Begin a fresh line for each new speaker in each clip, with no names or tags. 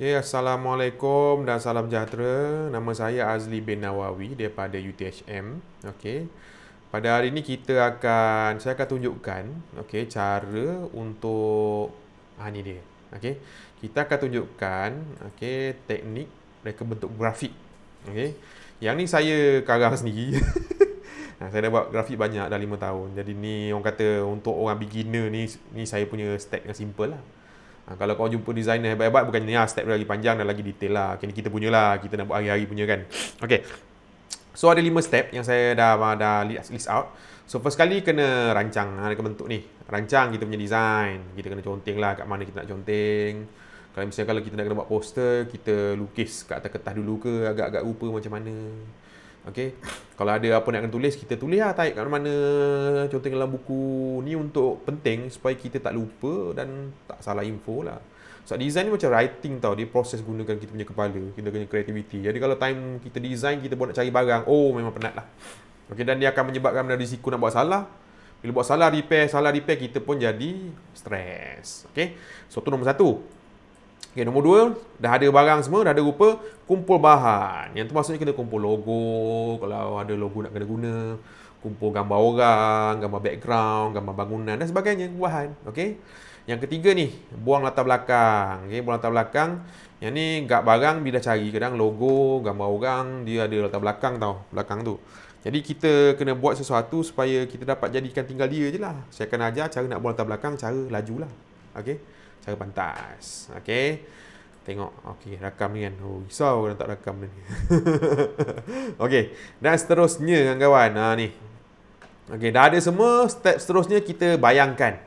Okay, Assalamualaikum dan salam sejahtera. Nama saya Azli bin Nawawi daripada UTHM. Okay. Pada hari ini kita akan, saya akan tunjukkan okay, cara untuk, ah, ini dia. Okay. Kita akan tunjukkan okay, teknik mereka bentuk grafik. Okay. Yang ni saya karang sendiri. nah, saya dah buat grafik banyak dah 5 tahun. Jadi ni orang kata untuk orang beginner ni, ni saya punya step yang simple lah. Ha, kalau kau jumpa designer hebat-hebat bukannya ni ah step lagi panjang dan lagi detail lah. Okay, kita punya lah, kita nak buat hari-hari punya kan. Okay. So ada lima step yang saya dah dah list, list out. So first kali kena rancang ada ha, kena bentuk ni. Rancang kita punya design. Kita kena conteng lah kat mana kita nak conteng. Kalau misalnya kalau kita nak kena buat poster, kita lukis kat atas kertas dulu ke agak-agak rupa macam mana. Okay. Kalau ada apa nak kena tulis, kita tulis lah. Taip kat mana-mana. dalam buku ni untuk penting supaya kita tak lupa dan tak salah info lah. So design ni macam writing tau. Dia proses gunakan kita punya kepala. Kita punya creativity. Jadi kalau time kita design, kita buat nak cari barang. Oh, memang penat lah. Okay, dan dia akan menyebabkan benda risiko nak buat salah. Bila buat salah, repair, salah, repair, kita pun jadi stress. Okay. So tu nombor satu. Okay, nombor dua, dah ada barang semua, dah ada rupa, kumpul bahan. Yang tu maksudnya kena kumpul logo, kalau ada logo nak kena guna, kumpul gambar orang, gambar background, gambar bangunan dan sebagainya, bahan. Okay. Yang ketiga ni, buang latar belakang. Okay, buang latar belakang. Yang ni, gak barang bila cari. Kadang logo, gambar orang, dia ada latar belakang tau, belakang tu. Jadi kita kena buat sesuatu supaya kita dapat jadikan tinggal dia je lah. Saya akan ajar cara nak buang latar belakang, cara laju lah. Okay cara pantas. okay, Tengok. okay, rakam ni kan. Oh, risau kalau tak rakam ni. Okey. Dan seterusnya kan, kawan Ha ni. okay, dah ada semua step seterusnya kita bayangkan.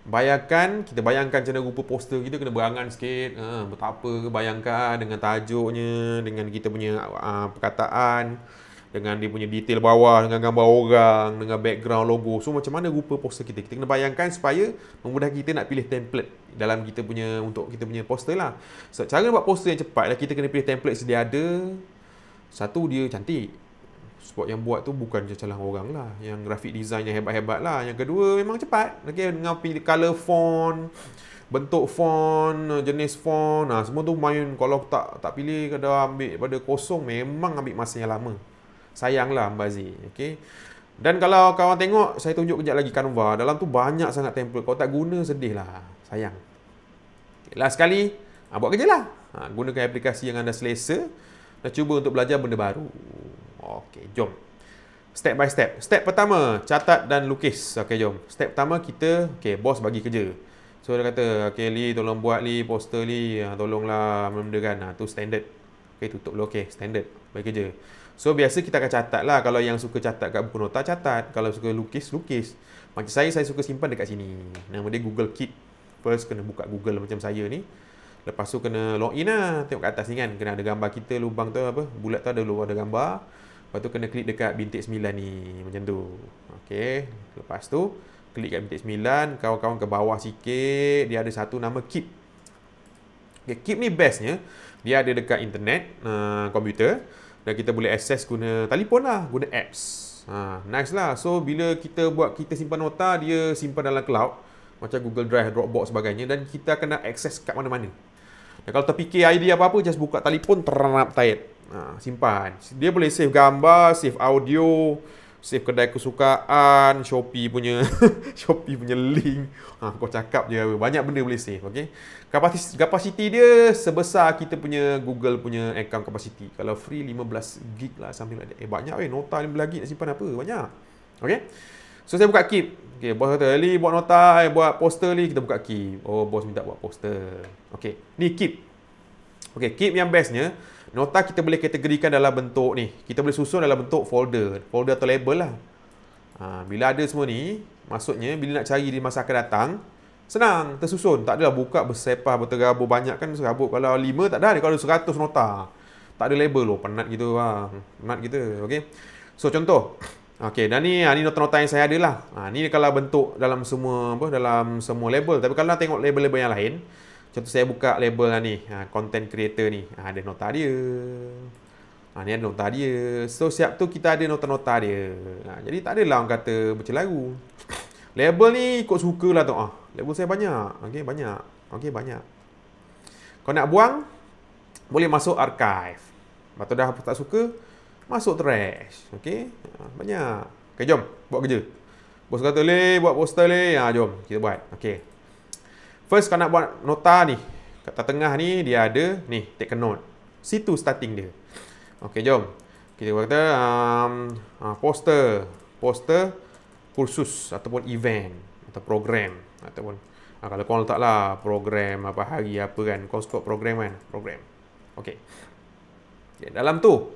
Bayangkan, kita bayangkan macam mana rupa poster kita kena berangan sikit. Ha, betapa ke bayangkan dengan tajuknya, dengan kita punya ha, perkataan dengan dia punya detail bawah dengan gambar orang dengan background logo so macam mana rupa poster kita kita kena bayangkan supaya memudahkan kita nak pilih template dalam kita punya untuk kita punya poster lah so, cara buat poster yang cepat lah kita kena pilih template sedia ada satu dia cantik sebab yang buat tu bukan je calang orang lah yang graphic design yang hebat-hebat lah yang kedua memang cepat okay, dengan pilih color font bentuk font, jenis font, nah, semua tu main kalau tak tak pilih kadang ambil pada kosong memang ambil masa yang lama. Sayanglah Mbazi. Okay. Dan kalau kawan tengok, saya tunjuk kejap lagi Canva. Dalam tu banyak sangat template. Kalau tak guna, sedih lah. Sayang. Okay, last sekali, ha, buat kerja lah. Ha, gunakan aplikasi yang anda selesa dan cuba untuk belajar benda baru. Okey, jom. Step by step. Step pertama, catat dan lukis. Okey, jom. Step pertama, kita, okey, bos bagi kerja. So, dia kata, okey, Lee, tolong buat Lee, poster Lee. Ah, tolonglah, benda-benda kan. Ha, ah, tu standard. Okey, tutup dulu. Okey, standard. Bagi kerja. So biasa kita akan catat lah Kalau yang suka catat kat buku nota catat Kalau suka lukis, lukis Macam saya, saya suka simpan dekat sini Nama dia Google Keep First kena buka Google macam saya ni Lepas tu kena log in lah Tengok kat atas ni kan Kena ada gambar kita lubang tu apa Bulat tu ada lubang ada gambar Lepas tu kena klik dekat bintik 9 ni Macam tu Okay Lepas tu Klik kat bintik 9 Kawan-kawan ke bawah sikit Dia ada satu nama Keep Okay Keep ni bestnya Dia ada dekat internet uh, Komputer dan kita boleh access guna telefon lah guna apps ha, nice lah so bila kita buat kita simpan nota dia simpan dalam cloud macam Google Drive, Dropbox sebagainya dan kita kena access kat mana-mana dan kalau terfikir idea apa-apa just buka telefon terap tight ha, simpan dia boleh save gambar save audio save kedai kesukaan, Shopee punya Shopee punya link. Ha, kau cakap je banyak benda boleh save, okay. Kapasiti kapasiti dia sebesar kita punya Google punya account kapasiti. Kalau free 15 gig lah sambil ada. Eh banyak weh nota 15 lagi, nak simpan apa? Banyak. okay. So saya buka keep. okay, bos kata, "Ali buat nota, eh, buat poster ni kita buka keep." Oh, bos minta buat poster. okay. Ni keep. okay, keep yang bestnya Nota kita boleh kategorikan dalam bentuk ni. Kita boleh susun dalam bentuk folder. Folder atau label lah. Ha, bila ada semua ni, maksudnya bila nak cari di masa akan datang, senang, tersusun. Tak adalah buka bersepah, bertergabur banyak kan. Serabut. Kalau lima tak ada, kalau seratus nota. Tak ada label loh, penat gitu bang. Ha, penat gitu, okay. So, contoh. Okay, dan ni, ha, ni nota-nota yang saya ada lah. Ha, ni kalau bentuk dalam semua apa, dalam semua label. Tapi kalau nak tengok label-label yang lain, Contoh saya buka label lah ni ha, Content creator ni ha, Ada nota dia ha, Ni ada nota dia So siap tu kita ada nota-nota dia ha, Jadi tak adalah orang kata bercelaru Label ni ikut suka lah tu ah, Label saya banyak Okay banyak Okay banyak Kau nak buang Boleh masuk archive Lepas tu dah tak suka Masuk trash Okay ha, Banyak Okay jom Buat kerja Bos kata leh Buat poster leh ha, Jom kita buat Okay First kau nak buat nota ni Kata tengah ni dia ada ni take a note Situ starting dia Okay jom Kita kata um, uh, poster Poster kursus ataupun event Atau program Ataupun uh, kalau kau letak lah program apa hari apa kan Kau suka program kan Program Okay, okay Dalam tu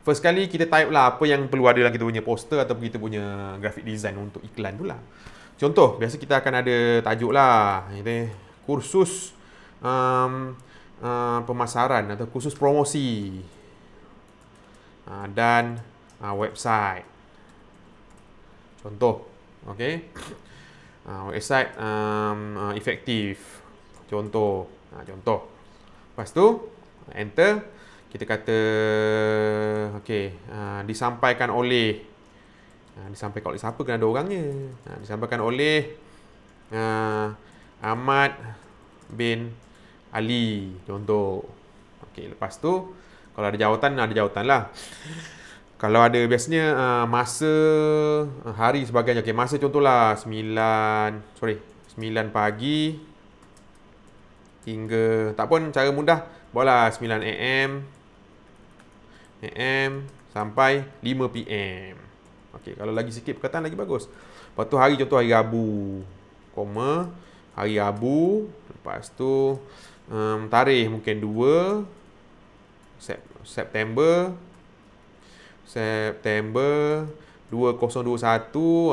First kali kita type lah apa yang perlu ada dalam kita punya poster atau kita punya graphic design untuk iklan tu lah contoh biasa kita akan ada tajuk lah ini kursus um, uh, pemasaran atau kursus promosi uh, dan uh, website contoh okay uh, website um, uh, efektif contoh uh, contoh lepas tu enter kita kata okay uh, disampaikan oleh Ha, disampaikan oleh siapa? Kena ada orangnya. Ha, disampaikan oleh uh, Ahmad bin Ali. Contoh. Okey, lepas tu kalau ada jawatan, ada jawatan lah. Kalau ada biasanya uh, masa ha, hari sebagainya. Okey, masa contohlah 9, sorry, 9 pagi hingga tak pun cara mudah bolehlah 9 am am sampai 5 pm Okey, kalau lagi sikit perkataan lagi bagus. Lepas tu hari contoh hari Rabu. Koma hari Rabu. Lepas tu um, tarikh mungkin 2 September September 2021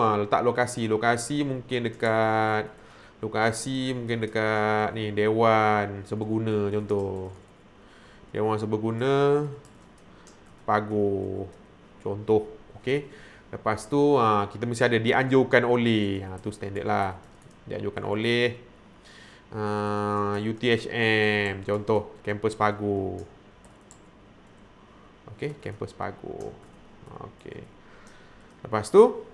ha, letak lokasi lokasi mungkin dekat lokasi mungkin dekat ni dewan seberguna contoh dewan seberguna Pago contoh okey Lepas tu uh, kita mesti ada dianjurkan oleh ha, tu standard lah Dianjurkan oleh uh, ah, UTHM Contoh Campus pagu okey Campus pagu okey Lepas tu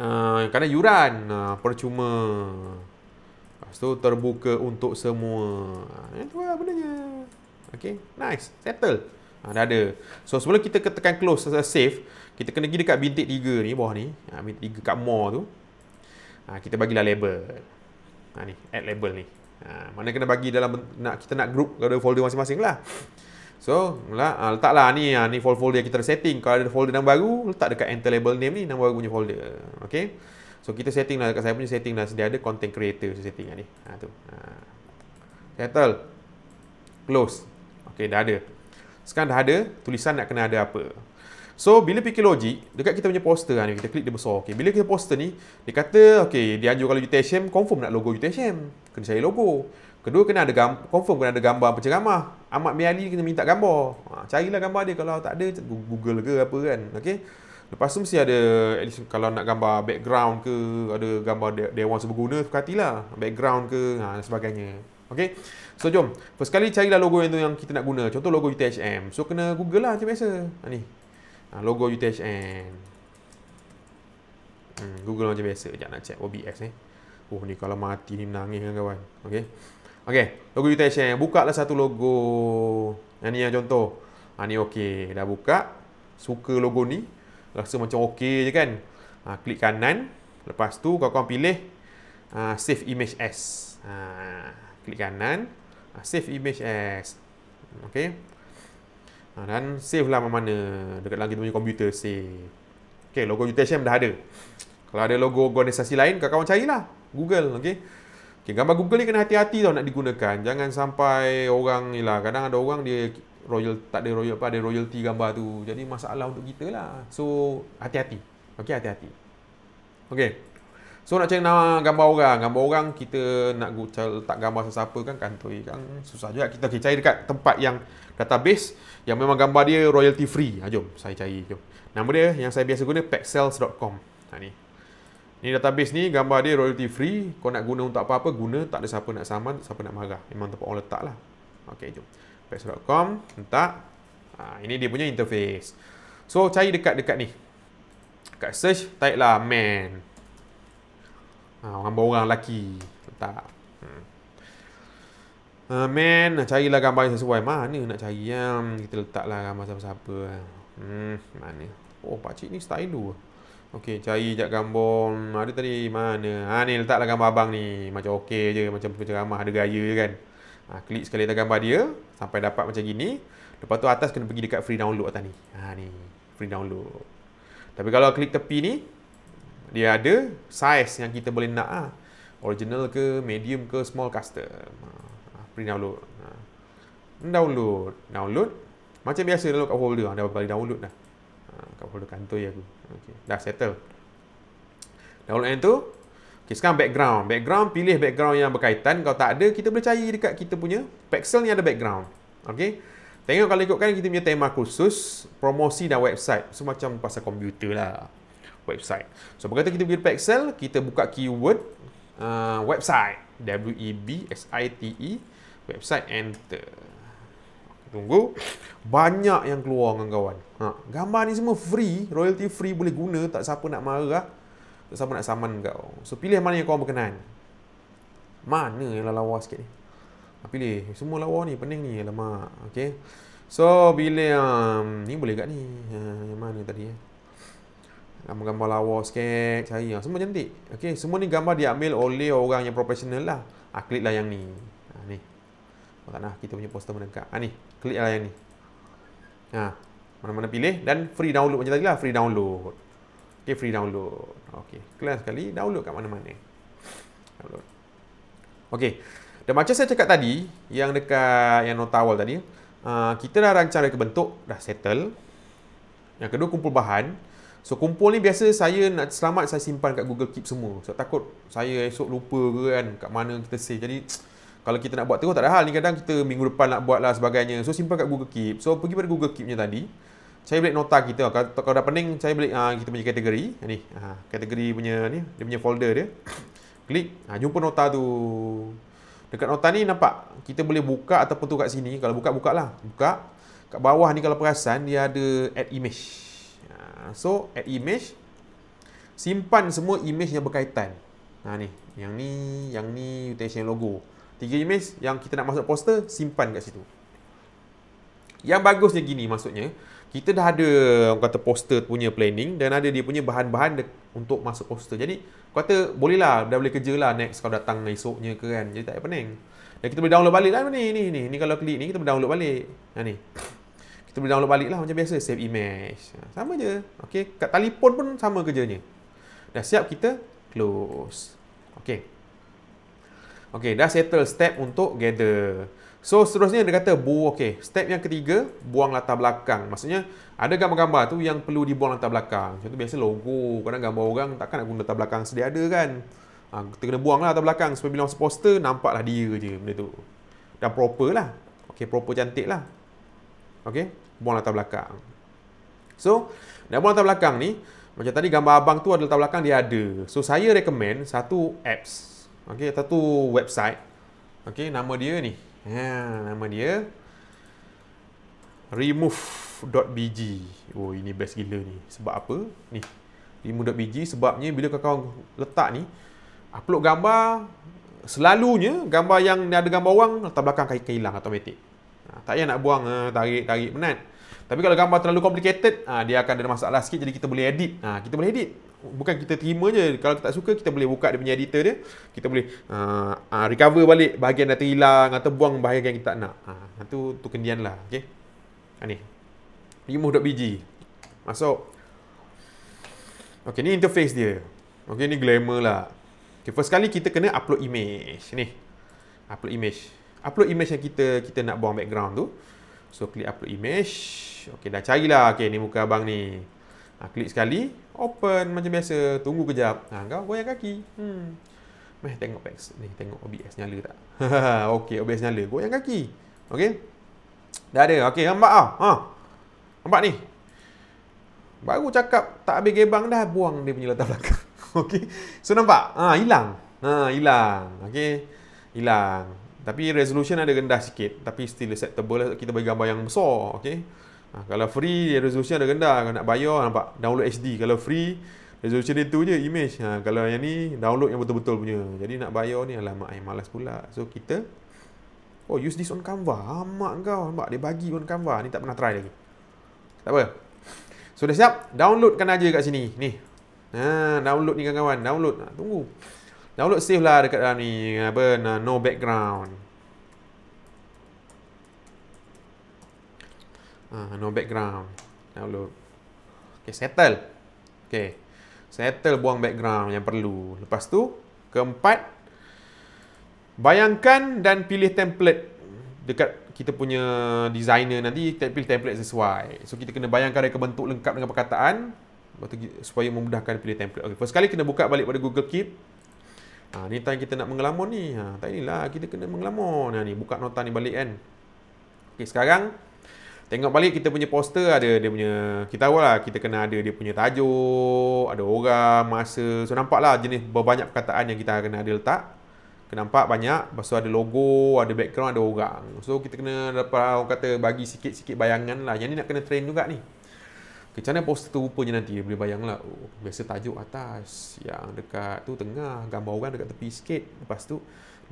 uh, Kerana yuran uh, Percuma Lepas tu terbuka untuk semua Itu lah benda Okay Nice Settle Ha, dah ada. So sebelum kita tekan close uh, save, kita kena pergi dekat bintik 3 ni bawah ni. Ha, bintik 3 kat more tu. Ha, kita lah label. Ha, ni, add label ni. Ha, mana kena bagi dalam nak kita nak group ada folder masing-masing lah. So, lah, ha, lah ni, ha, ni folder yang kita setting. Kalau ada folder yang baru, letak dekat enter label name ni, nama baru punya folder. Okay. So, kita setting lah dekat saya punya setting lah. Sedia ada content creator saya setting lah ni. Ha, tu. Ha. Settle. Close. Okay, dah ada. Sekarang dah ada, tulisan nak kena ada apa. So, bila fikir logik, dekat kita punya poster ni, kan, kita klik dia besar. Okay. Bila kita poster ni, dia kata, okay, dia anjur kalau UTSM, confirm nak logo UTSM. Kena cari logo. Kedua, kena ada gambar, confirm kena ada gambar penceramah. Ahmad Miali kena minta gambar. Ha, carilah gambar dia kalau tak ada, Google ke apa kan. Okay. Lepas tu mesti ada, at least kalau nak gambar background ke, ada gambar de- dewan seberguna, sekatilah. Background ke, ha, sebagainya. Okay. So, jom. First kali carilah logo yang tu yang kita nak guna. Contoh logo UTHM. So, kena Google lah macam biasa. Ha, ni. Ha, logo UTHM. Hmm, Google lah macam biasa. Jangan nak check OBS ni. Eh. Oh, ni kalau mati ni menangis kan kawan. Okay. Okay. Logo UTHM. Buka lah satu logo. Yang ni lah contoh. Ha, ni okay. Dah buka. Suka logo ni. Rasa macam okay je kan. Ha, klik kanan. Lepas tu, kau-kau pilih. Ha, save image as. Haa klik kanan ah, save image as ok ah, dan save lah mana-mana dekat lagi kita punya komputer save ok logo UTSM dah ada kalau ada logo organisasi lain kawan-kawan carilah google ok Okay, gambar Google ni kena hati-hati tau nak digunakan. Jangan sampai orang ni lah. Kadang ada orang dia royal, tak ada royal, ada royalty gambar tu. Jadi masalah untuk kita lah. So, hati-hati. Okay, hati-hati. Okay. So nak cari nama gambar orang, gambar orang kita nak guca, tak gambar sesiapa kan kantoi kan susah juga. Kita okay, cari dekat tempat yang database yang memang gambar dia royalty free. Ha, jom saya cari. Jom. Nama dia yang saya biasa guna pexels.com. Ha, ni. Ni database ni gambar dia royalty free. Kau nak guna untuk apa-apa guna. Tak ada siapa nak saman, siapa nak marah. Memang tempat orang letak lah. Okay, jom. Pexels.com. Letak. Ha, ini dia punya interface. So cari dekat-dekat ni. Dekat search, type lah, man ha, orang-orang lelaki tak hmm. uh, man carilah gambar yang sesuai mana nak cari yang kita letaklah gambar siapa-siapa hmm mana oh pakcik ni stylo Okey, cari jap gambar. Hmm, ada tadi mana? Ha ni letaklah gambar abang ni. Macam okey je, macam ceramah ada gaya je kan. Ha, klik sekali atas gambar dia sampai dapat macam gini. Lepas tu atas kena pergi dekat free download atas ni. Ha ni, free download. Tapi kalau klik tepi ni, dia ada size yang kita boleh nak ah. Original ke, medium ke, small custom. Ah, free download. Ah. Download, download. Macam biasa dulu kat folder ah, dah bagi download dah. Ah, kat folder kantoi aku. Okey, dah settle. Download yang tu. Okey, sekarang background. Background pilih background yang berkaitan. Kalau tak ada, kita boleh cari dekat kita punya pixel ni ada background. Okey. Tengok kalau ikutkan kita punya tema khusus, promosi dan website. So macam pasal komputer lah website. So berkata kita pergi dekat Excel, kita buka keyword uh, website, W E B S I T E website enter. Tunggu. Banyak yang keluar dengan kawan. Ha. Gambar ni semua free, royalty free boleh guna, tak siapa nak marah. Tak siapa nak saman kau. So pilih mana yang kau berkenan. Mana yang lah lawa sikit ni? Ha, pilih. Semua lawa ni, pening ni. Alamak. Okay. So, bila um, ni boleh kat ni. Uh, yang mana tadi eh? gambar lawa sikit saya semua cantik Okay, semua ni gambar diambil oleh orang yang profesional lah ah, klik lah yang ni ah, ni katlah kita punya poster mendekat ah ni klik lah yang ni ha mana-mana pilih dan free download macam tadi lah free download Okay, free download Okay, kelas sekali download kat mana-mana download Okay, dan macam saya cakap tadi yang dekat yang nota awal tadi uh, kita dah rancang reka bentuk dah settle yang kedua kumpul bahan So kumpul ni biasa saya nak selamat saya simpan kat Google Keep semua. Sebab so, takut saya esok lupa ke kan kat mana kita save. Jadi kalau kita nak buat terus tak ada hal ni kadang kita minggu depan nak buat lah sebagainya. So simpan kat Google Keep. So pergi pada Google Keepnya tadi. Saya boleh nota kita. Kalau, kalau dah pening saya boleh ah, uh, kita punya kategori. Ah, ni uh, kategori punya ni dia punya folder dia. Klik uh, jumpa nota tu. Dekat nota ni nampak kita boleh buka ataupun tu kat sini. Kalau buka buka lah. Buka. Kat bawah ni kalau perasan dia ada add image. Ah, so add image simpan semua image yang berkaitan ha ni yang ni yang ni utensil logo tiga image yang kita nak masuk poster simpan kat situ yang bagusnya gini maksudnya kita dah ada orang kata poster punya planning dan ada dia punya bahan-bahan untuk masuk poster jadi kata boleh lah dah boleh kerja lah next kalau datang esoknya ke kan jadi tak payah pening dan kita boleh download balik lah ni ni ni ni kalau klik ni kita boleh download balik ha ni kita boleh download balik lah macam biasa save image ha, sama je ok kat telefon pun sama kerjanya dah siap kita close ok ok dah settle step untuk gather so seterusnya dia kata bu ok step yang ketiga buang latar belakang maksudnya ada gambar-gambar tu yang perlu dibuang latar belakang contoh biasa logo kadang gambar orang takkan nak guna latar belakang sedia ada kan ha, kita kena buang lah latar belakang supaya bila masa poster nampaklah dia je benda tu dan proper lah ok proper cantik lah Okey, buang latar belakang. So, nak buang latar belakang ni, macam tadi gambar abang tu ada latar belakang dia ada. So, saya recommend satu apps. Okey, satu website. Okey, nama dia ni. Ha, nama dia remove.bg. Oh, ini best gila ni. Sebab apa? Ni. Remove.bg sebabnya bila kau letak ni, upload gambar selalunya gambar yang ada gambar orang latar belakang akan hilang automatik. Tak payah nak buang tarik-tarik eh, penat. Tapi kalau gambar terlalu complicated, ah, dia akan ada masalah sikit jadi kita boleh edit. Ah, kita boleh edit. Bukan kita terima je. Kalau kita tak suka, kita boleh buka dia punya editor dia. Kita boleh ah, recover balik bahagian yang terhilang atau buang bahagian yang kita tak nak. Itu, tu kendian lah. Okay. Ini. biji Masuk. Okay, ni interface dia. Okay, ni glamour lah. Okay, first kali kita kena upload image. Ni. Upload image upload image yang kita kita nak buang background tu. So klik upload image. Okey dah carilah. Okey ni muka abang ni. Ha, klik sekali, open macam biasa. Tunggu kejap. Ha kau goyang kaki. Hmm. Meh tengok OBS ni, tengok OBS nyala tak? okey, OBS nyala. Goyang kaki. Okey. Dah ada. Okey, nampak ah. Ha. Nampak ni. Baru cakap tak habis gebang dah buang dia punya latar belakang. okey. So nampak? Ha hilang. Ha hilang. Okey. Hilang. Tapi resolution ada rendah sikit Tapi still acceptable lah. Kita bagi gambar yang besar okay? ha, Kalau free resolution ada rendah Kalau nak bayar nampak download HD Kalau free resolution dia tu je image ha, Kalau yang ni download yang betul-betul punya Jadi nak bayar ni alamak ay, malas pula So kita Oh use this on Canva Amat kau nampak dia bagi on Canva Ni tak pernah try lagi Tak apa So dah siap Downloadkan aja kat sini Ni Ha, download ni kawan-kawan Download ha, Tunggu Download save lah dekat dalam ni apa nah, no background. Ah no background. Download. Okay settle. Okay settle buang background yang perlu. Lepas tu keempat bayangkan dan pilih template dekat kita punya designer nanti pilih template sesuai. So kita kena bayangkan reka bentuk lengkap dengan perkataan supaya memudahkan pilih template. Okay, first kali kena buka balik pada Google Keep. Ha, ni time kita nak mengelamun ni. Ha, tak inilah kita kena mengelamun. Ha, ni buka nota ni balik kan. Okey sekarang tengok balik kita punya poster ada dia punya kita tahu lah kita kena ada dia punya tajuk, ada orang, masa. So nampak lah jenis berbanyak perkataan yang kita kena ada letak. Kena nampak banyak. Lepas ada logo, ada background, ada orang. So kita kena dapat orang kata bagi sikit-sikit bayangan lah. Yang ni nak kena train juga ni. Macam mana poster tu rupanya nanti dia boleh bayang lah oh, Biasa tajuk atas Yang dekat tu tengah Gambar orang dekat tepi sikit Lepas tu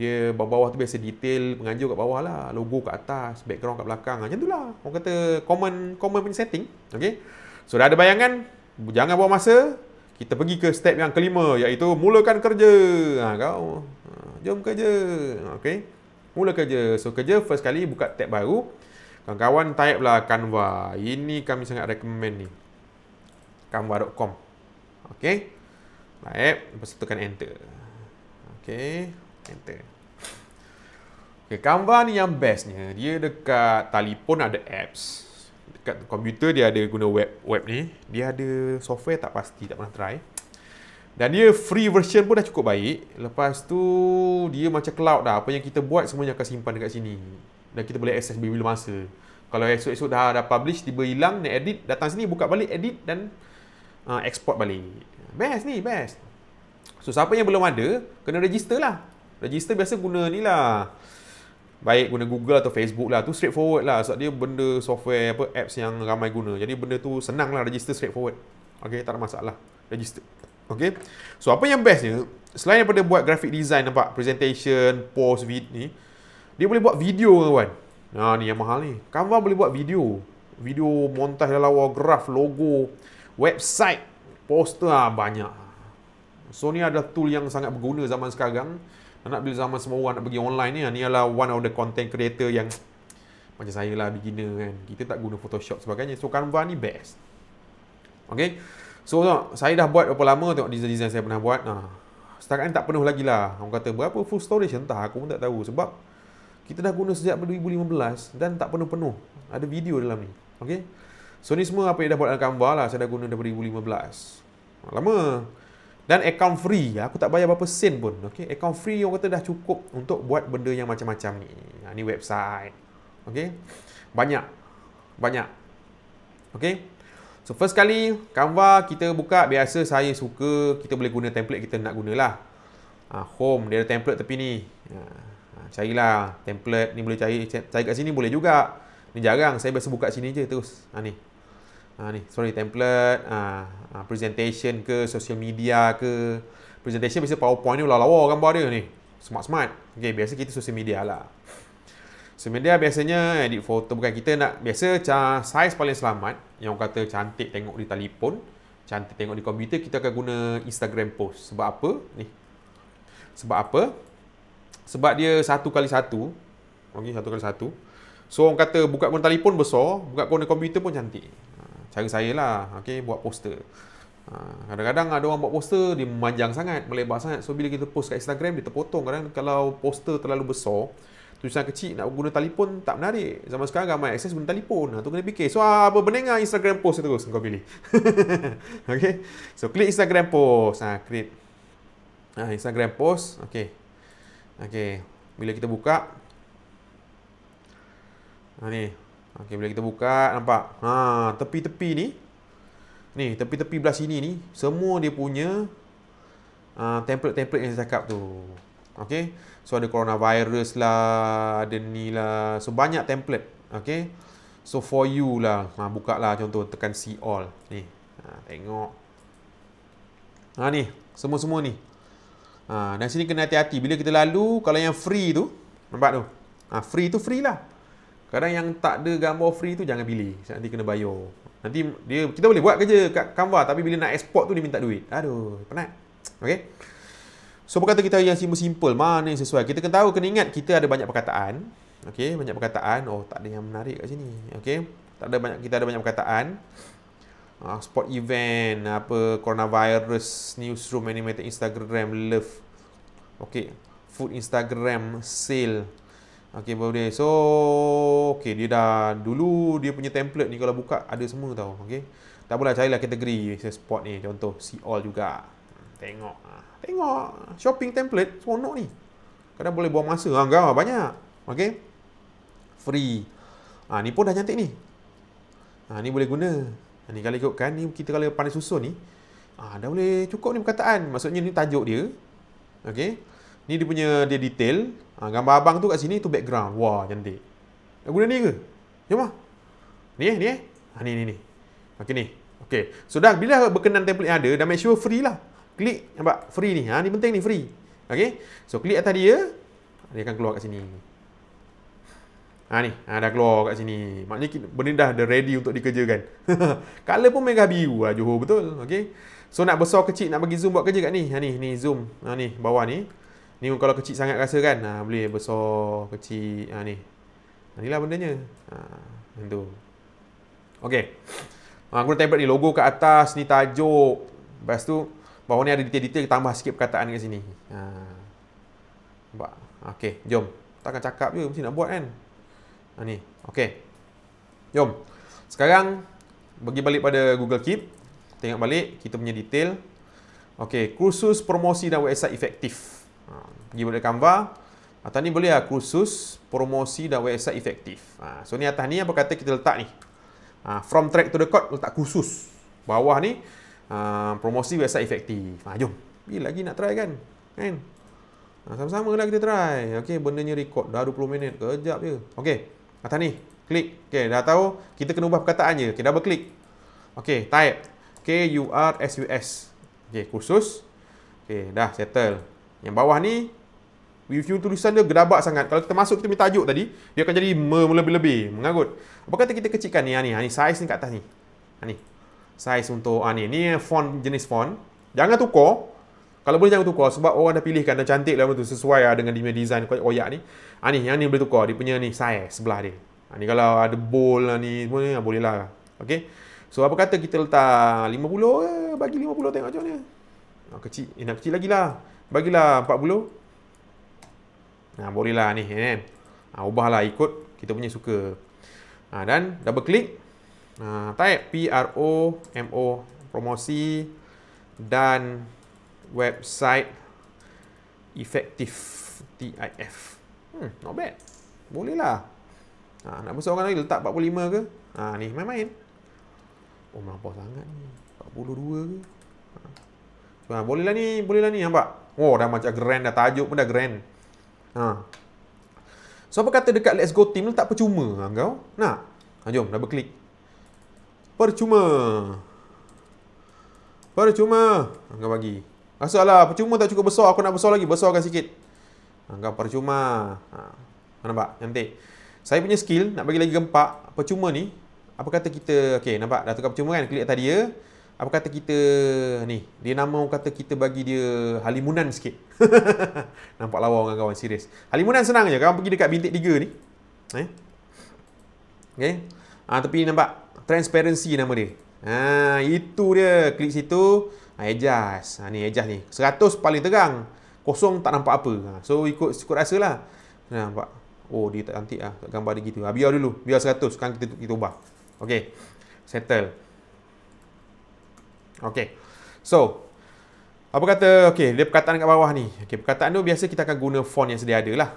Dia bawah-bawah tu biasa detail Penganjur kat bawah lah Logo kat atas Background kat belakang ha, Macam tu lah Orang kata common Common punya setting Okay So dah ada bayangan Jangan buang masa Kita pergi ke step yang kelima Iaitu mulakan kerja ha, kau ha, Jom kerja Okay Mula kerja So kerja first kali buka tab baru Kawan-kawan type lah Canva. Ini kami sangat recommend ni. Canva.com. Okay. Baik. Lepas tu tekan enter. Okay. Enter. Okay, Canva ni yang bestnya. Dia dekat telefon ada apps. Dekat komputer dia ada guna web web ni. Dia ada software tak pasti. Tak pernah try. Dan dia free version pun dah cukup baik. Lepas tu dia macam cloud dah. Apa yang kita buat semuanya akan simpan dekat sini dan kita boleh access bila-bila masa. Kalau esok-esok dah dah publish, tiba hilang, ni edit, datang sini, buka balik, edit dan uh, export balik. Best ni, best. So, siapa yang belum ada, kena register lah. Register biasa guna ni lah. Baik guna Google atau Facebook lah. Tu straightforward lah. Sebab dia benda software, apa apps yang ramai guna. Jadi, benda tu senang lah register straightforward. Okay, tak ada masalah. Register. Okay. So, apa yang best ni? selain daripada buat graphic design, nampak? Presentation, post, vid ni. Dia boleh buat video kawan. Ha ah, ni yang mahal ni. Canva boleh buat video. Video montaj dalam lawa, graf, logo, website, poster ah, banyak. So ni ada tool yang sangat berguna zaman sekarang. Nak bila zaman semua orang nak pergi online ni, ah, ni adalah one of the content creator yang macam saya lah beginner kan. Kita tak guna Photoshop sebagainya. So Canva ni best. Okay. So tengok, saya dah buat berapa lama tengok design-design saya pernah buat. Ha. Setakat ni tak penuh lagi lah. Orang kata berapa full storage? Entah aku pun tak tahu. Sebab kita dah guna sejak 2015 dan tak penuh-penuh ada video dalam ni okey so ni semua apa yang dah buat dalam gambar lah saya dah guna dari 2015 lama dan account free aku tak bayar berapa sen pun okey account free yang kata dah cukup untuk buat benda yang macam-macam ni ha, ni website okey banyak banyak okey So first kali Canva kita buka biasa saya suka kita boleh guna template kita nak gunalah. Ah ha, home dia ada template tepi ni. Ha, carilah template ni boleh cari cari kat sini boleh juga. Ni jarang saya biasa buka sini je terus. Ha ni. Ha ni sorry template ha, ha, presentation ke social media ke presentation biasa PowerPoint ni lawa-lawa gambar dia ni. Smart-smart. Okey biasa kita social media lah. Social media biasanya edit foto bukan kita nak biasa size paling selamat yang orang kata cantik tengok di telefon cantik tengok di komputer kita akan guna Instagram post sebab apa ni sebab apa sebab dia satu kali satu okay satu kali satu so orang kata buka guna telefon besar buka guna komputer pun cantik ha, cara saya lah okay buat poster ha, kadang-kadang ada orang buat poster dia memanjang sangat melebar sangat so bila kita post kat Instagram dia terpotong kadang kalau poster terlalu besar tulisan kecil nak guna telefon tak menarik zaman sekarang ramai akses guna telefon ha, tu kena fikir so ah, apa benda Instagram post terus kau pilih okey so klik Instagram post nah create Instagram post okey Okey, bila kita buka Ha ni. Okey, bila kita buka nampak. Ha, tepi-tepi ni ni, tepi-tepi belah sini ni semua dia punya ah, template-template yang saya cakap tu. Okey. So ada coronavirus lah, ada ni lah, so banyak template. Okey. So for you lah. Ha buka lah contoh tekan see all. Ni. Ha tengok. Ha ni, semua-semua ni. Ha, dan sini kena hati-hati. Bila kita lalu, kalau yang free tu, nampak tu? Ha, free tu free lah. Kadang yang tak ada gambar free tu, jangan pilih. Nanti kena bayar. Nanti dia kita boleh buat kerja kat Canva tapi bila nak export tu dia minta duit. Aduh, penat. okay. So perkata kita yang simple simple mana yang sesuai? Kita kena tahu kena ingat kita ada banyak perkataan. okay, banyak perkataan. Oh, tak ada yang menarik kat sini. okay, Tak ada banyak kita ada banyak perkataan uh, ah, sport event apa coronavirus newsroom animated instagram love okay food instagram sale okay boleh so okay dia dah dulu dia punya template ni kalau buka ada semua tau okay tak apalah carilah kategori saya sport ni contoh see all juga tengok tengok shopping template seronok ni kadang boleh buang masa anggar ah, banyak okay free Ha, ni pun dah cantik ni. Ha, ni boleh guna. Ni kalau ikutkan ni kita kalau pandai susun ni ah dah boleh cukup ni perkataan. Maksudnya ni tajuk dia. Okey. Ni dia punya dia detail. Ah gambar abang tu kat sini tu background. Wah cantik. Nak guna ni ke? Jom ya, ah. Ni eh, ni eh. Ha, ni ni ni. Okey ni. Okey. So bila berkenan template yang ada dah make sure free lah. Klik nampak free ni. Ha ni penting ni free. Okey. So klik atas dia dia akan keluar kat sini. Ha ni, ha, dah keluar kat sini. Maknanya benda dah dah ready untuk dikerjakan. Color pun mega biru lah Johor betul. Okey. So nak besar kecil nak bagi zoom buat kerja kat ni. Ha ni, ni zoom. Ha ni bawah ni. Ni kalau kecil sangat rasa kan. Ha boleh besar kecil. Ha ni. Ha, lah bendanya. Ha tentu. Okey. Ha guna template ni logo kat atas ni tajuk. Lepas tu bawah ni ada detail-detail tambah sikit perkataan kat sini. Ha. Nampak. Okey, jom. Takkan cakap je mesti nak buat kan. Ah, ni, okey. Jom. Sekarang bagi balik pada Google Keep. Tengok balik kita punya detail. Okey, kursus promosi dan website efektif. Ha, pergi pada Canva. Atas ni boleh lah, kursus promosi dan website efektif. Ha, so ni atas ni apa kata kita letak ni. Ha, from track to the code, letak kursus. Bawah ni, ha, promosi website efektif. Ha, jom. Bila lagi nak try kan? Kan? Sama-sama lah kita try. Okey, benda ni record. Dah 20 minit. Kejap je. Okey. Atas ni. Klik. Okay, dah tahu. Kita kena ubah perkataan je. Okey, double klik. Okey, type. K-U-R-S-U-S. Okay, kursus. Okay, dah settle. Yang bawah ni, review tulisan dia gerabak sangat. Kalau kita masuk, kita minta tajuk tadi, dia akan jadi melebih-lebih, mengagut. Apa kata kita kecilkan ni? Ha, ni, ha, ni, size ni kat atas ni. Ha, ni. Size untuk, ha, ni. Ni font, jenis font. Jangan tukar. Kalau boleh jangan tukar sebab orang dah pilihkan dan cantik lah tu sesuai lah dengan dia design koyak oyak ni. Ha ni yang ni boleh tukar dia punya ni size sebelah dia. Ha ni kalau ada bowl lah ni semua ni ah, boleh lah. Okey. So apa kata kita letak 50 ke bagi 50 tengok macam mana. kecil, eh, nak kecil lagi lah. Bagilah 40. Ha boleh lah ni eh, kan. Eh. Ha, ubahlah ikut kita punya suka. Ha, dan double click. Ha, type P R O M O promosi dan website effective TIF. Hmm, not bad. Boleh lah. Ha, nak besar orang lagi letak 45 ke? Ha, ni main-main. Oh, melampau sangat ni. 42 ke? Ha. ha boleh lah ni, boleh lah ni nampak. Oh, dah macam grand dah tajuk pun dah grand. Ha. So, apa kata dekat Let's Go Team letak percuma ha, kau? Nak? Ha, jom, double click. Percuma. Percuma. Kau bagi. Masalah, percuma tak cukup besar. Aku nak besar lagi. Besarkan sikit. Anggap ah, percuma. Ha. Nampak? Nanti. Saya punya skill, nak bagi lagi gempak. Percuma ni. Apa kata kita... Okay, nampak? Dah tukar percuma kan? Klik tadi ya. Apa kata kita... Ni. Dia nama kata kita bagi dia halimunan sikit. nampak lawa orang kawan. Serius. Halimunan senang je. Kawan pergi dekat bintik tiga ni. Eh? Okay. Ha, ah, tapi nampak? Transparency nama dia. Ha, itu dia. Klik situ ha, ha, ni ejas ni 100 paling terang kosong tak nampak apa ha, so ikut ikut rasa lah ha, nampak oh dia tak cantik lah gambar dia gitu ha, biar dulu biar 100 sekarang kita, kita ubah Okay, settle Okay, so apa kata Okay, dia perkataan kat bawah ni Okay, perkataan tu biasa kita akan guna font yang sedia ada lah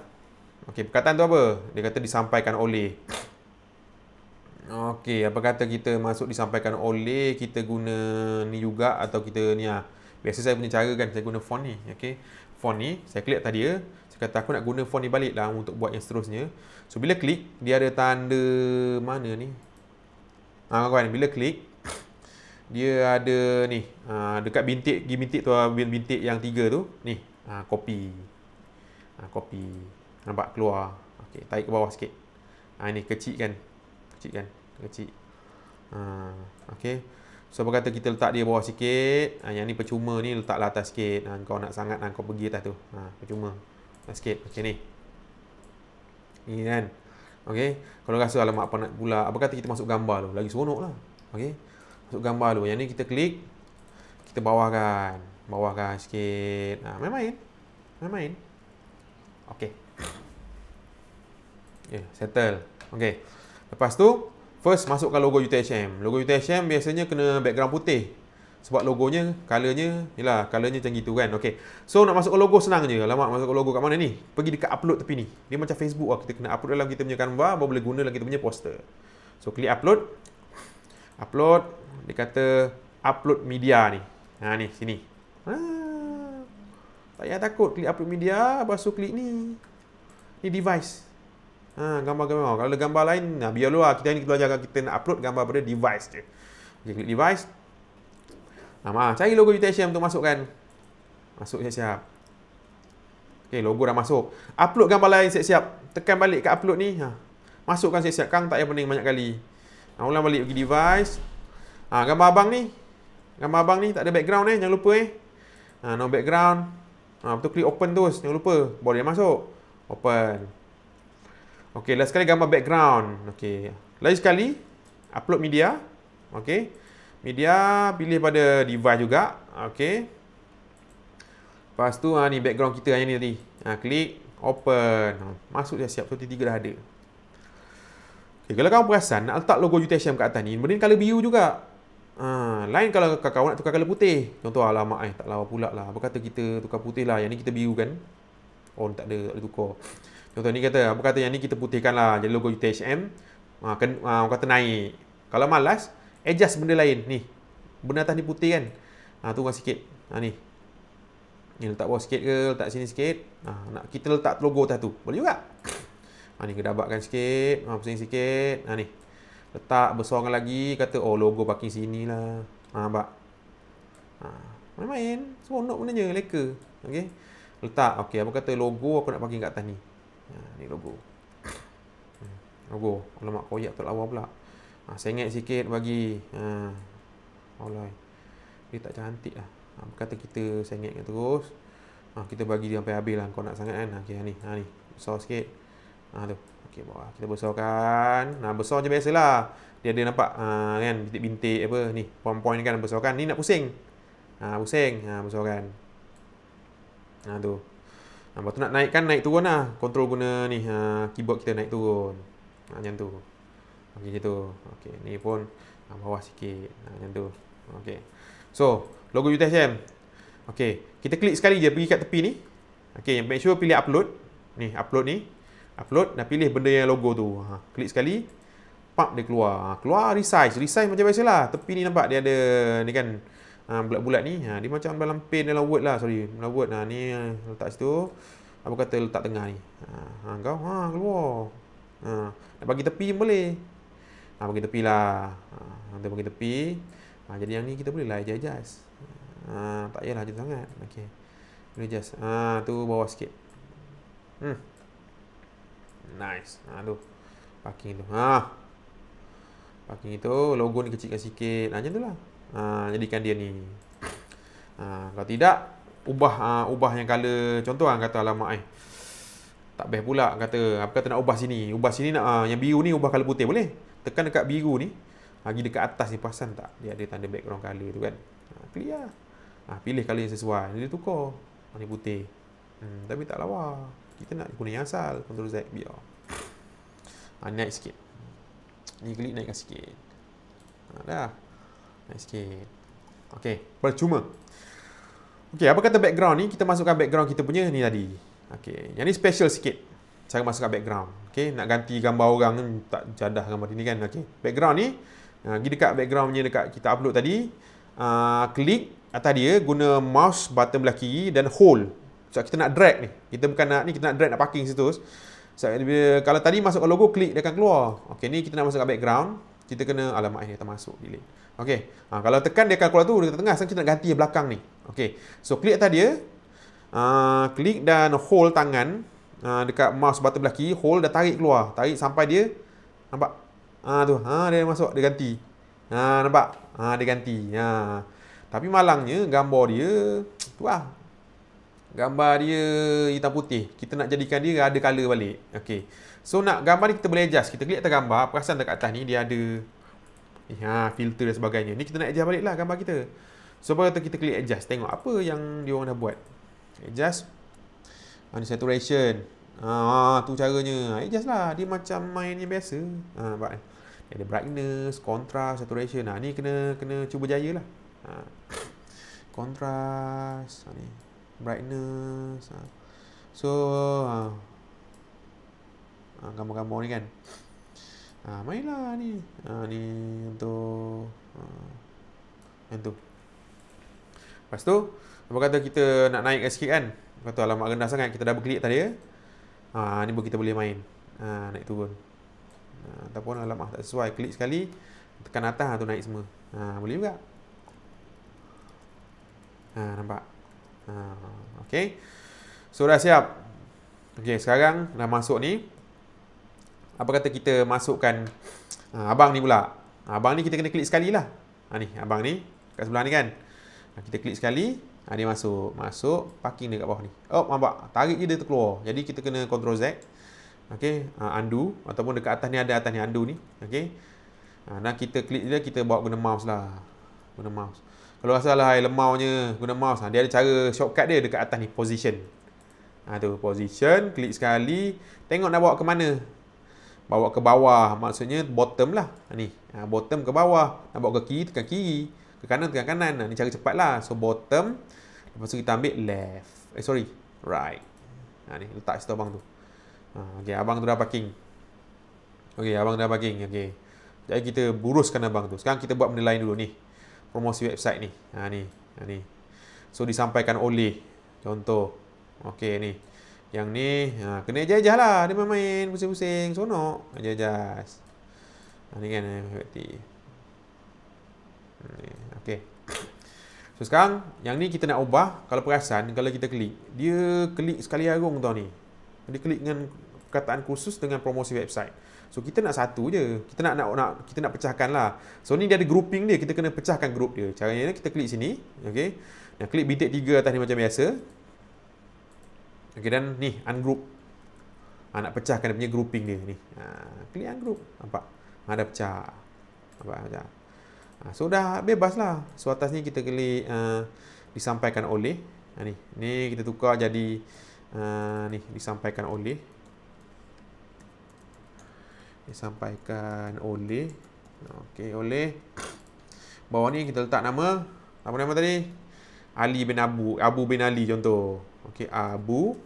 Okay, perkataan tu apa dia kata disampaikan oleh Okey, apa kata kita masuk disampaikan oleh kita guna ni juga atau kita ni ah. Biasa saya punya cara kan saya guna font ni, okey. Font ni saya klik tadi ya. Saya kata aku nak guna font ni baliklah untuk buat yang seterusnya. So bila klik dia ada tanda mana ni? Ah kawan, bila klik dia ada ni, ah, dekat bintik bintik tu bintik yang tiga tu, ni, ah, copy. Ah, copy. Nampak keluar. Okey, tarik ke bawah sikit. Ah ni kecil kan? Kecil kan? kecil. Ha, ah, okay. So, apa kata kita letak dia bawah sikit. Ha, yang ni percuma ni letaklah atas sikit. Ha, kau nak sangat, ha, kau pergi atas tu. Ha, percuma. Atas sikit. Okay, ni. Ni kan. Okay. Kalau rasa alamak apa nak pula. Apa kata kita masuk gambar tu. Lagi seronok lah. Okay. Masuk gambar tu. Yang ni kita klik. Kita bawahkan. Bawahkan sikit. Ha, main-main. Main-main. Okay. Okay, ya, settle. Okay. Lepas tu... First, masukkan logo UTHM. Logo UTHM biasanya kena background putih. Sebab logonya, colournya, lah, colournya macam gitu kan. Okay. So, nak masuk logo senang je. Alamak, masuk logo kat mana ni? Pergi dekat upload tepi ni. Dia macam Facebook lah. Kita kena upload dalam kita punya Canva, baru boleh guna dalam kita punya poster. So, klik upload. Upload. Dia kata, upload media ni. Ha, ni, sini. Ha. Tak payah takut. Klik upload media, lepas tu klik ni. Ni device. Ha, gambar-gambar. Kalau ada gambar lain, nah, ha, biar luar. Kita ni belajar kita nak upload gambar pada device je. Kita klik device. Ha, nah, cari logo UTSM untuk masukkan. Masuk siap-siap. Okay, logo dah masuk. Upload gambar lain siap-siap. Tekan balik kat upload ni. Ha. Masukkan siap-siap. Kang tak payah pening banyak kali. Ha, ulang balik pergi device. Ha, gambar abang ni. Gambar abang ni tak ada background eh. Jangan lupa eh. Ha, no background. Ha, betul klik open terus. Jangan lupa. Boleh masuk. Open. Okey, last sekali gambar background. Okey. Lagi sekali upload media. Okey. Media pilih pada device juga. Okey. Lepas tu ha, ni background kita yang ni tadi. Ha, klik open. Ah, masuk dah siap. So, tiga dah ada. Okay, kalau kau perasan, nak letak logo UTSM kat atas ni. Benda ni colour biru juga. Ha, lain kalau kawan nak tukar colour putih. Contoh, alamak eh. Tak lawa pula lah. Apa kata kita tukar putih lah. Yang ni kita biru kan. Oh, tak ada. Tak ada tukar. Contoh ni kata, apa kata yang ni kita putihkan lah jadi logo UTHM. Ha, ah, ken, ha, orang kata naik. Kalau malas, adjust benda lain. Ni, benda atas ni putih kan. Ha, ah, tunggu sikit. Ha, ni. Ni letak bawah sikit ke, letak sini sikit. Ha, nak kita letak logo atas tu. Boleh juga. Ha, ni kedabakkan sikit. Ha, pusing sikit. Ha, ni. Letak besarkan lagi. Kata, oh logo parking sini lah. Ha, nampak? Ha, main-main. Semua note benda je. Leka. Okay. Letak. Okay, apa kata logo aku nak parking kat atas ni ni logo logo alamak koyak tu lawa pula ha, sengit sikit bagi ha. alai dia tak cantik lah ha, ah, kata kita sengit kan terus ha, kita bagi dia sampai habis lah kau nak sangat kan okay, ha, ni ha, ni besar sikit ha, tu okay, bawah. kita besarkan nah, ha, besar je biasalah dia ada nampak ha, kan bintik-bintik apa ni point-point kan besarkan ni nak pusing ha, pusing ha, besarkan ha, tu Ha, lepas tu nak naikkan, naik turun lah. Control guna ni. Ha, keyboard kita naik turun. Ha, macam tu. Okey, macam tu. okay, ni pun ha, bawah sikit. Ha, macam tu. Okey. So, logo UTS jam. Okey. Kita klik sekali je pergi kat tepi ni. Okey, make sure pilih upload. Ni, upload ni. Upload dan pilih benda yang logo tu. Ha, klik sekali. Pump dia keluar. Ha, keluar, resize. Resize macam biasa lah. Tepi ni nampak dia ada, ni kan. Ah, bulat-bulat ni ha, dia macam dalam pen dalam word lah sorry dalam word nah ni ah, letak situ apa kata letak tengah ni ha, kau ha keluar ha nak bagi tepi boleh ha bagi tepi lah ha nanti bagi tepi ha, jadi yang ni kita boleh lah adjust ha tak payahlah jadi sangat okey boleh adjust ha tu bawah sikit hmm nice ha tu parking tu ha parking itu logo ni kecilkan sikit macam tu lah ha, jadikan dia ni ha, kalau tidak ubah ha, ubah yang color contoh kan kata alamak eh tak best pula kata apa kata nak ubah sini ubah sini nak ha, yang biru ni ubah color putih boleh tekan dekat biru ni lagi ha, dekat atas ni pasang tak dia ada tanda background color tu kan Pilih. clear ha, pilih lah. ha, color yang sesuai dia tukar warna ha, putih hmm, tapi tak lawa kita nak guna yang asal ctrl z biar ha, naik sikit ni klik naikkan sikit ha, dah Naik sikit. Okey, percuma. Okey, apa kata background ni? Kita masukkan background kita punya ni tadi. Okey, yang ni special sikit. Saya masukkan background. Okey, nak ganti gambar orang ni tak jadah gambar ni kan. Okey, background ni uh, pergi dekat background punya dekat kita upload tadi. Uh, klik atas dia guna mouse button belah kiri dan hold. Sebab so, kita nak drag ni. Kita bukan nak ni kita nak drag nak parking situ. So, kalau tadi masukkan logo klik dia akan keluar. Okey, ni kita nak masukkan background kita kena alamat ini termasuk delete. Okey. Ha, kalau tekan dia kalkulator tu dekat tengah, sekarang kita nak ganti yang belakang ni. Okey. So klik atas dia. Uh, klik dan hold tangan uh, dekat mouse button belah kiri, hold dan tarik keluar. Tarik sampai dia nampak ah tu. Ha dia masuk, dia ganti. Ha nampak? Ha dia ganti. Ha. Tapi malangnya gambar dia tuah. Gambar dia hitam putih. Kita nak jadikan dia ada color balik. Okey. So nak gambar ni kita boleh adjust. Kita klik atas gambar. Perasan dekat atas ni dia ada ya, filter dan sebagainya. Ni kita nak adjust balik lah gambar kita. So apa kata kita klik adjust. Tengok apa yang dia orang dah buat. Adjust. Ada saturation. Ah, tu caranya. Ha, adjust lah. Dia macam main yang biasa. Ha, nampak ni. Ada brightness, contrast, saturation. Ha, ni kena kena cuba jaya lah. Ha. Contrast. Ha, ni. Brightness. Ha. So uh, gambar-gambar ni kan ha, uh, lah ni ha, uh, ni untuk ah, yang tu lepas tu apa kata kita nak naik sikit kan lepas tu alamat rendah sangat kita dah berklik tadi ya ha, ni baru kita boleh main ha, uh, naik turun ha, uh, ataupun alamat tak sesuai klik sekali tekan atas tu naik semua ha, boleh juga ha, uh, nampak ha, uh, so dah siap Okay, sekarang dah masuk ni apa kata kita masukkan ha, abang ni pula. Ah, abang ni kita kena klik sekali lah. Ha, ni, abang ni kat sebelah ni kan. Ha, kita klik sekali. Ha, ni masuk. Masuk. Parking dia kat bawah ni. Oh, nampak. Tarik je dia terkeluar. Jadi, kita kena control Z. Okay. Ha, undo. Ataupun dekat atas ni ada atas ni. Undo ni. Okay. Ha, dan kita klik dia, kita bawa guna mouse lah. Guna mouse. Kalau rasa lah air lemaunya guna mouse. dia ada cara shortcut dia dekat atas ni. Position. Ha, tu. Position. Klik sekali. Tengok nak bawa ke mana bawa ke bawah maksudnya bottom lah ha, ni ha, bottom ke bawah nak bawa ke kiri tekan kiri ke kanan tekan kanan ha, ni cara cepat lah so bottom lepas tu kita ambil left eh sorry right ha, ni letak situ abang tu ha, ok abang tu dah parking ok abang dah parking ok jadi kita buruskan abang tu sekarang kita buat benda lain dulu ni promosi website ni ha, ni ha, ni so disampaikan oleh contoh ok ni yang ni ha, kena jajah lah Dia main-main pusing-pusing Sonok Jajah ha, Ni kan efektif eh, hmm, Okay So sekarang Yang ni kita nak ubah Kalau perasan Kalau kita klik Dia klik sekali agung tau ni Dia klik dengan Perkataan khusus Dengan promosi website So kita nak satu je Kita nak nak nak kita nak pecahkan lah So ni dia ada grouping dia Kita kena pecahkan group dia Caranya kita klik sini Okay Nah, klik bintik tiga, atas ni macam biasa Okey dan ni ungroup. Ha, nak pecahkan dia punya grouping dia ni. Ha, ah, klik ungroup. Nampak? Ha, dah pecah. Nampak? Pecah. Ha, so dah bebas lah. So atas ni kita klik uh, disampaikan oleh. Ha, ni. ni kita tukar jadi uh, ni disampaikan oleh. Disampaikan oleh. okay oleh. Bawah ni kita letak nama. Apa nama tadi? Ali bin Abu. Abu bin Ali contoh. Okey, Abu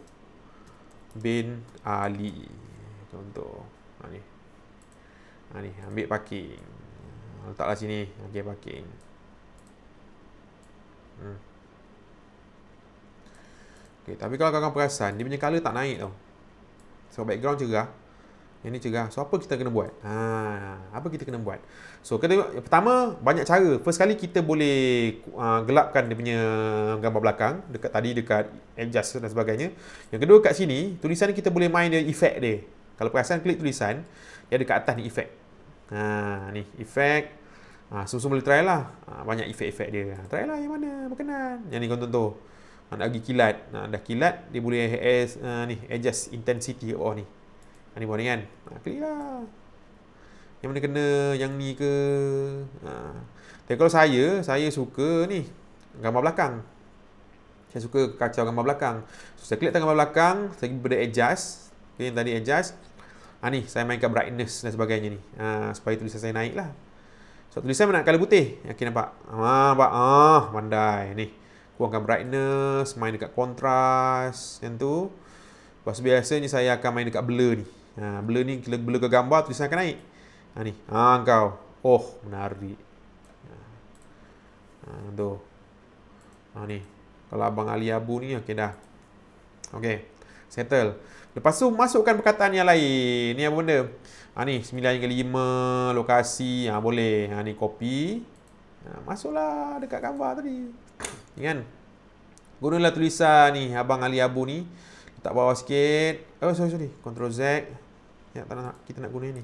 bin Ali. Contoh. Ha ni. Ha ni, ambil parking. Letaklah sini. Okey, parking. Hmm. Okey, tapi kalau kau perasan, dia punya color tak naik tau. So background cerah. Yang ni cerah. So apa kita kena buat? Ha, apa kita kena buat? So kena tengok pertama banyak cara. First kali kita boleh uh, gelapkan dia punya gambar belakang dekat tadi dekat adjust dan sebagainya. Yang kedua kat sini tulisan kita boleh main dia effect dia. Kalau perasan klik tulisan dia dekat atas ni effect. Ha ni effect. Ha semua boleh try lah. Ha, banyak effect efek dia. Ha, try lah yang mana berkenan. Yang ni kau tu. Ha, nak bagi kilat. Ha, dah kilat dia boleh uh, ni adjust intensity oh ni. Ha, ni boleh kan? Ha, klik lah yang mana kena yang ni ke ha. Tapi kalau saya, saya suka ni gambar belakang saya suka kacau gambar belakang so, saya klik tengah gambar belakang, saya boleh adjust okay, yang tadi adjust ha, ni, saya mainkan brightness dan sebagainya ni ha, supaya tulisan saya naik lah so tulisan nak colour putih, yakin nampak ha, nampak, ah ha, pandai ni kurangkan brightness, main dekat contrast yang tu lepas biasanya saya akan main dekat blur ni ha, blur ni, blur ke gambar tulisan akan naik Ha ni. Ha ah, kau. Oh, menarik. Ha ah, ah, tu. Ha ni. Kalau Abang Ali Abu ni, okey dah. Okey. Settle. Lepas tu, masukkan perkataan yang lain. Ni apa benda? Ha ni, 9 hingga 5 lokasi. Ha boleh. Ha ni, copy. Ha, masuklah dekat gambar tadi. Ingat? Kan? Gunalah tulisan ni, Abang Ali Abu ni. Letak bawah sikit. Oh, sorry, sorry. control Z. Ya, tak nak. Kita nak guna ni.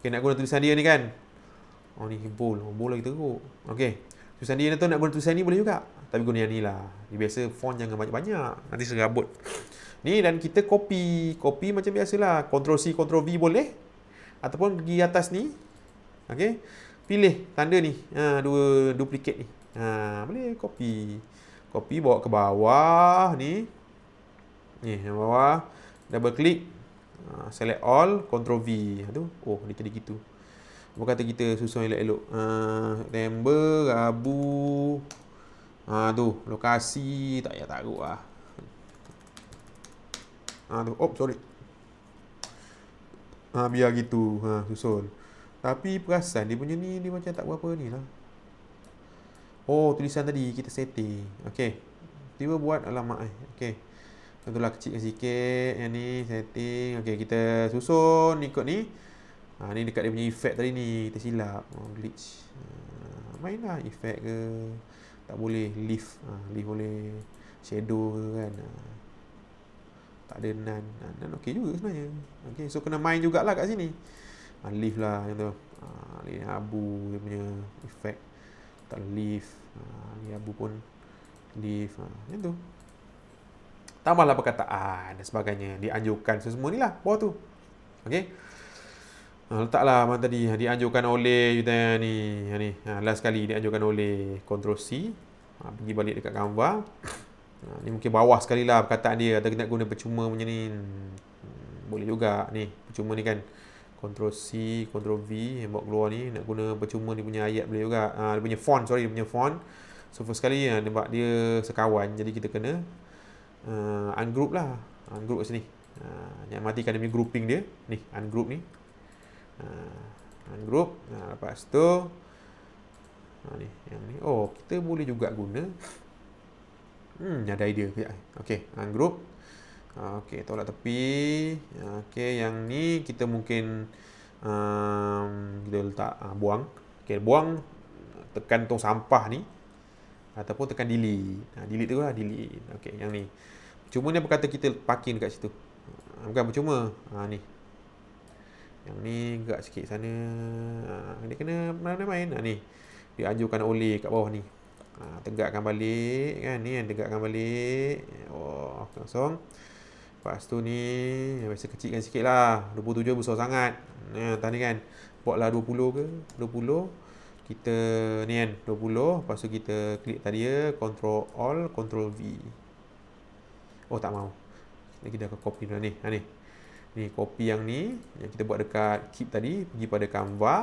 Okay, nak guna tulisan dia ni kan. Oh ni bowl. Oh, bowl lagi teruk. Okay. Tulisan dia ni tu nak guna tulisan ni boleh juga. Tapi guna yang ni lah. Biasa font jangan banyak-banyak. Nanti serabut. Ni dan kita copy. Copy macam biasalah. Ctrl C, Ctrl V boleh. Ataupun pergi atas ni. Okay. Pilih tanda ni. Ha, dua duplicate ni. Ha, boleh copy. Copy bawa ke bawah ni. Ni bawah. Double click. Ah, select all control V tu oh dia jadi gitu apa kata kita susun elok-elok ah, member -elok. Rabu uh, tu lokasi tak payah tak lah. ah ha uh, oh sorry ha uh, biar gitu ha uh, susun tapi perasan dia punya ni dia macam tak berapa ni lah oh tulisan tadi kita setting okay. tiba buat alamat eh okey Contohlah kecil sikit Yang ni setting Okay kita susun ikut ni ha, Ni dekat dia punya effect tadi ni Kita silap oh, Glitch ha, Main lah efek ke Tak boleh Leaf ha, Leaf boleh Shadow ke kan ha, Tak ada none ha, None okay juga sebenarnya Okay so kena main jugalah kat sini ha, Leaf lah macam tu ha, Ini abu dia punya effect Tak leaf ha, Ini abu pun Leaf ha, tu tambahlah perkataan dan sebagainya dianjurkan so, semua ni lah bawah tu okey Ha, letaklah mana tadi ha, dianjurkan oleh you tanya ni ha, ni ha, last kali dianjurkan oleh control C ha, pergi balik dekat gambar ha, ni mungkin bawah sekali lah perkataan dia ada nak guna percuma punya ni hmm, boleh juga ni percuma ni kan control C control V yang buat keluar ni nak guna percuma ni punya ayat boleh juga ha, dia punya font sorry dia punya font so first sekali ha, dia, dia sekawan jadi kita kena uh, ungroup lah ah, ungroup kat sini uh, yang mati kan dia grouping dia ni ungroup ni uh, ungroup uh, lepas tu uh, yang ni oh kita boleh juga guna hmm ada idea ke? Eh. ok ungroup ok tolak tepi Okay, yang ni kita mungkin um, kita letak uh, buang ok buang tekan tong sampah ni ataupun tekan delete. Ha, delete tu lah delete. Okey, yang ni. Cuma ni apa kata kita parking dekat situ ah, Bukan percuma ha, ni. Yang ni gerak sikit sana ha, Dia kena main-main ha, ni. Dia anjurkan oleh kat bawah ni ha, Tegakkan balik kan Ni yang tegakkan balik Oh langsung Lepas tu ni Biasa kecilkan sikit lah 27 besar sangat ha, Tak ni kan Buatlah 20 ke 20 Kita ni kan 20 Lepas tu kita klik tadi ya Control All Control V Oh tak mau. Ni kita akan copy dulu ni. Ha ni. Ni copy yang ni yang kita buat dekat keep tadi pergi pada Canva.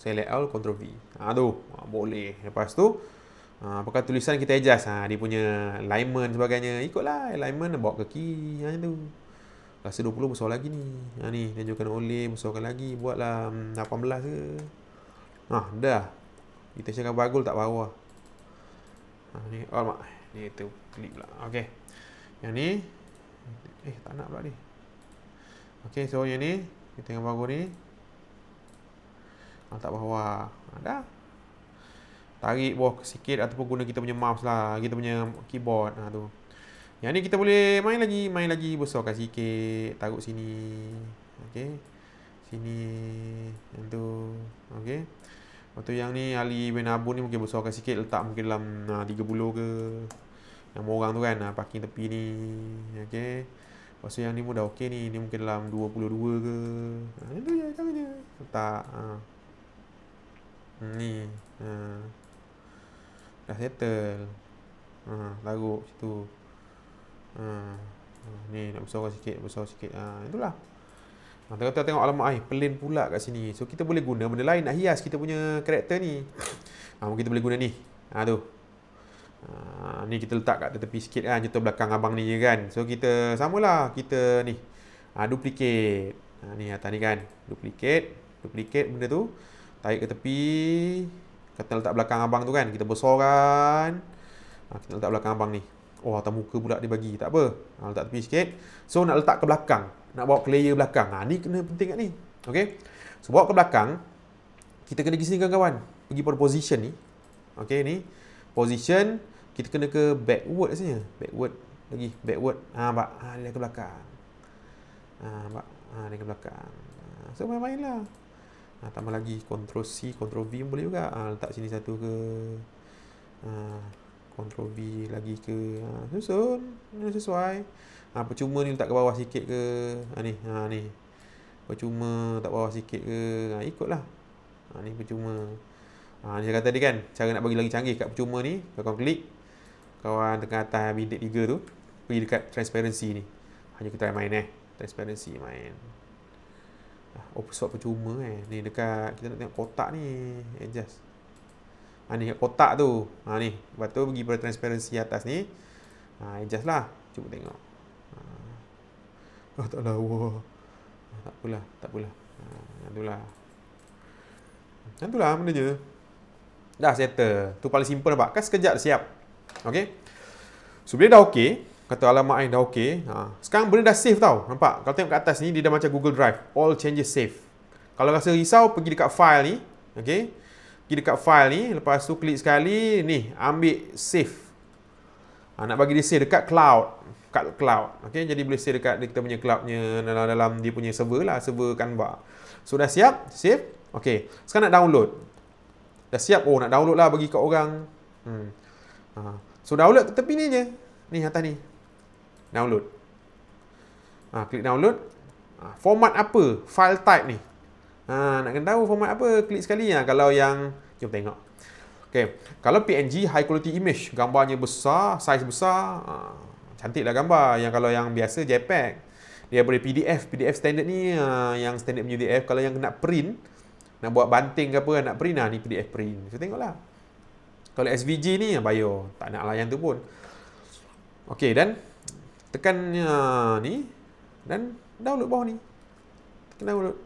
Select all control V. Aduh, ha, ha, boleh. Lepas tu ha, apakah tulisan kita adjust ha, dia punya alignment sebagainya. Ikutlah alignment bawa ke kiri yang ha, tu. Rasa 20 besar lagi ni. Ha ni, tunjukkan oleh besarkan lagi buatlah 18 hmm, ke. Ha dah. Kita cakap bagul tak bawah. Ha ni, oh dia tu klik pula okey yang ni eh tak nak pula ni okey so yang ni kita tengah baru ni letak bawah ada ha, tarik bawah sikit ataupun guna kita punya mouse lah kita punya keyboard ha tu yang ni kita boleh main lagi main lagi besarkan sikit taruh sini okey sini yang tu okey Lepas tu yang ni Ali bin Abu ni mungkin besarkan sikit letak mungkin dalam ah, uh, 30 ke yang orang tu kan uh, parking tepi ni okey. Lepas tu yang ni pun dah okey ni ni mungkin dalam 22 ke. Ha ah, itu je cara dia. Letak hmm, Ni ha. Dah settle. Ha laruk situ. Ha. Ni nak besarkan sikit, besar sikit. Ha itulah. Ha, kata tengok alamak air eh, pelin pula kat sini. So kita boleh guna benda lain nak hias kita punya karakter ni. Ha, kita boleh guna ni. Ha, tu. Ha, ni kita letak kat tepi sikit kan. Contoh belakang abang ni je kan. So kita samalah kita ni. Ha, duplicate. Ha, ni atas ni kan. Duplicate. Duplicate benda tu. Tarik ke tepi. Kita letak belakang abang tu kan. Kita besarkan. Ha, kita letak belakang abang ni. Oh atas muka pula dia bagi. Tak apa. Ha, letak tepi sikit. So nak letak ke belakang nak bawa player belakang. Ha ni kena penting kat ni. okay? So bawa ke belakang. Kita kena pergi sini kawan-kawan. Pergi pada position ni. okay? ni. Position kita kena ke backward sini. Backward lagi backward. Ha nampak. Ha dia ke belakang. Ha nampak. Ha dia ke belakang. Ha, so main mainlah. Ha tambah lagi control C, control V boleh juga. Ha letak sini satu ke. Ha control V lagi ke. Ha susun. Ini sesuai ha, percuma ni letak ke bawah sikit ke ha, ni ha, ni percuma tak bawah sikit ke ha, ikutlah ha, ni percuma ha, ni saya kata tadi kan cara nak bagi lagi canggih kat percuma ni kau klik kawan tengah atas bintik 3 tu pergi dekat transparency ni hanya kita main eh transparency main ah, Oh, sebab percuma eh Ni dekat Kita nak tengok kotak ni Adjust Ha ni kotak tu Ha ni Lepas tu pergi pada transparency atas ni Ha adjust lah Cuba tengok Oh, tak lawa. Tak apalah, tak apalah. Ha, ah, itulah. Itulah benda Dah settle. Tu paling simple nampak. Kan sekejap siap. Okay. So, bila dah okay, kata alamat saya dah okay. Ha. Sekarang benda dah save tau. Nampak? Kalau tengok kat atas ni, dia dah macam Google Drive. All changes save. Kalau rasa risau, pergi dekat file ni. Okay. Pergi dekat file ni. Lepas tu, klik sekali. Ni, ambil save. Ha, nak bagi dia save dekat cloud kat cloud. Okay, jadi boleh save dekat kita punya cloudnya dalam, dalam dia punya server lah, server Canva. So dah siap, save. Okay, sekarang nak download. Dah siap, oh nak download lah bagi kat orang. Hmm. Ha. So download ke tepi ni je. Ni atas ni. Download. Ha, klik download. Ha, format apa? File type ni. Ha, nak kena tahu format apa? Klik sekali lah. Ha. Kalau yang... Jom tengok. Okay. Kalau PNG, high quality image. Gambarnya besar, size besar. Ha cantiklah gambar yang kalau yang biasa JPEG dia boleh PDF PDF standard ni ah, yang standard punya PDF kalau yang nak print nak buat banting ke apa nak print lah ni PDF print so tengoklah kalau SVG ni yang ah, bio tak nak layan tu pun ok dan tekan ah, ni dan download bawah ni tekan download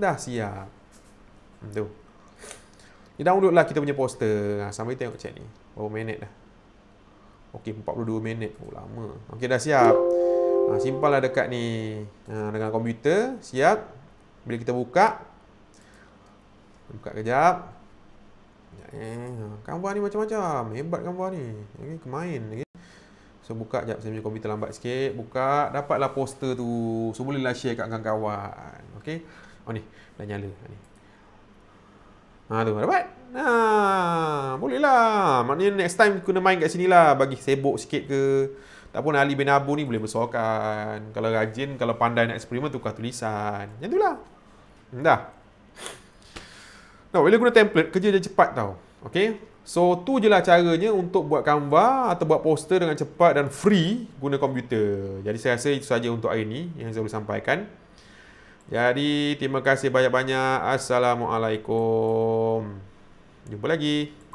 dah siap hmm, tu ni download lah kita punya poster ha, sambil tengok chat ni baru minit dah Okey 42 minit. Oh lama. Okey dah siap. Ha, simpanlah dekat ni ha, dengan komputer. Siap. Bila kita buka. Buka kejap. Ya, eh, ha, gambar ni macam-macam. Hebat gambar ni. Ini okay, kemain lagi. Okay. So buka jap saya punya komputer lambat sikit. Buka dapatlah poster tu. So bolehlah share kat kawan-kawan. Okey. Oh ni dah nyala. Ni. Ha, tu dapat. Ha, boleh lah. Maknanya next time kena main kat sini lah. Bagi sibuk sikit ke. Tak pun Ali bin Abu ni boleh bersuarkan. Kalau rajin, kalau pandai nak eksperimen, tukar tulisan. Macam tu lah. Hmm, dah. Now, bila guna template, kerja dia cepat tau. Okay. So, tu je lah caranya untuk buat Canva atau buat poster dengan cepat dan free guna komputer. Jadi, saya rasa itu saja untuk hari ni yang saya boleh sampaikan. Jadi terima kasih banyak-banyak. Assalamualaikum. Jumpa lagi.